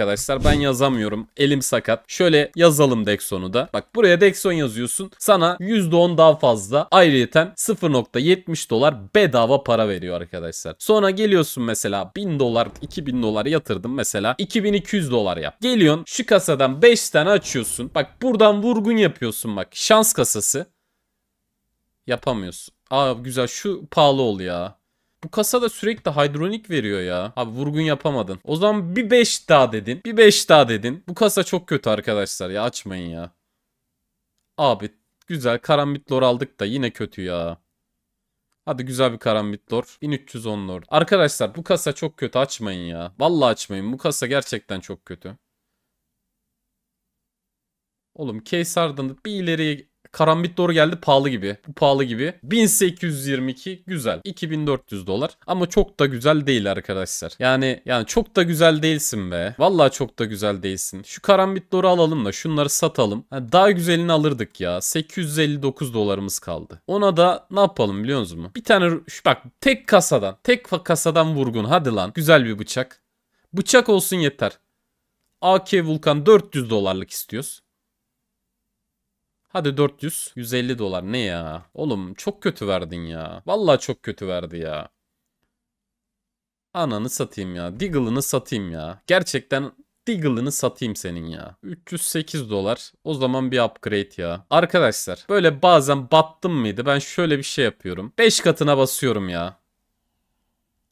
arkadaşlar. Ben yazamıyorum. Elim sakat. Şöyle yazalım Dexon'u da. Bak buraya Dexon yazıyorsun. Sana %10 daha fazla. Ayrıyeten 0.70 dolar bedava para veriyor arkadaşlar. Sonra geliyorsun mesela 1000 dolar 2000 dolar yatırdım mesela. 2200 dolar yap. Geliyorsun şu kasadan 5 tane açıyorsun. Bak buradan vurgun yapıyorsun bak. Şans kasası. Yapamıyorsun. Aa güzel şu pahalı ol ya. Bu kasa da sürekli hidronik veriyor ya. Abi vurgun yapamadın. O zaman bir 5 daha dedin. Bir 5 daha dedin. Bu kasa çok kötü arkadaşlar ya açmayın ya. Abi güzel karambit lor aldık da yine kötü ya. Hadi güzel bir karambit lor. 1310 lor. Arkadaşlar bu kasa çok kötü açmayın ya. Vallahi açmayın. Bu kasa gerçekten çok kötü. Oğlum Case bir ileriye Karambit doğru geldi pahalı gibi. Bu pahalı gibi. 1822 güzel. 2400 dolar. Ama çok da güzel değil arkadaşlar. Yani yani çok da güzel değilsin be. Vallahi çok da güzel değilsin. Şu karambit doğru alalım da şunları satalım. Yani daha güzelini alırdık ya. 859 dolarımız kaldı. Ona da ne yapalım biliyor musunuz? Mu? Bir tane şu bak tek kasadan. Tek kasadan vurgun. Hadi lan. Güzel bir bıçak. Bıçak olsun yeter. AK Vulkan 400 dolarlık istiyoruz. Hadi 400. 150 dolar ne ya? Oğlum çok kötü verdin ya. Vallahi çok kötü verdi ya. Ananı satayım ya. Diggle'ını satayım ya. Gerçekten Deagle'ını satayım senin ya. 308 dolar. O zaman bir upgrade ya. Arkadaşlar böyle bazen battım mıydı? Ben şöyle bir şey yapıyorum. 5 katına basıyorum ya.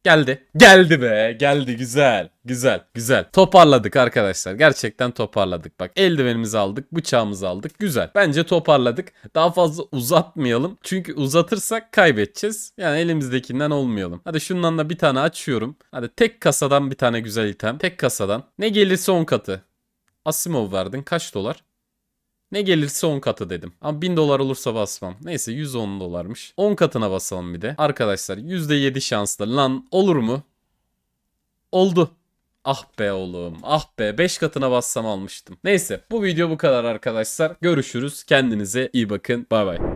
Geldi. Geldi be. Geldi güzel. Güzel. Güzel. Toparladık arkadaşlar. Gerçekten toparladık. Bak eldivenimizi aldık. Bıçağımızı aldık. Güzel. Bence toparladık. Daha fazla uzatmayalım. Çünkü uzatırsak kaybedeceğiz. Yani elimizdekinden olmayalım. Hadi şundan da bir tane açıyorum. Hadi tek kasadan bir tane güzel item. Tek kasadan. Ne gelirse 10 katı. Asimov verdin. Kaç dolar? Ne gelirse 10 katı dedim. Ama 1000 dolar olursa basmam. Neyse 110 dolarmış. 10 katına basalım bir de. Arkadaşlar %7 şanslı. Lan olur mu? Oldu. Ah be oğlum. Ah be 5 katına bassam almıştım. Neyse bu video bu kadar arkadaşlar. Görüşürüz. Kendinize iyi bakın. Bay bay.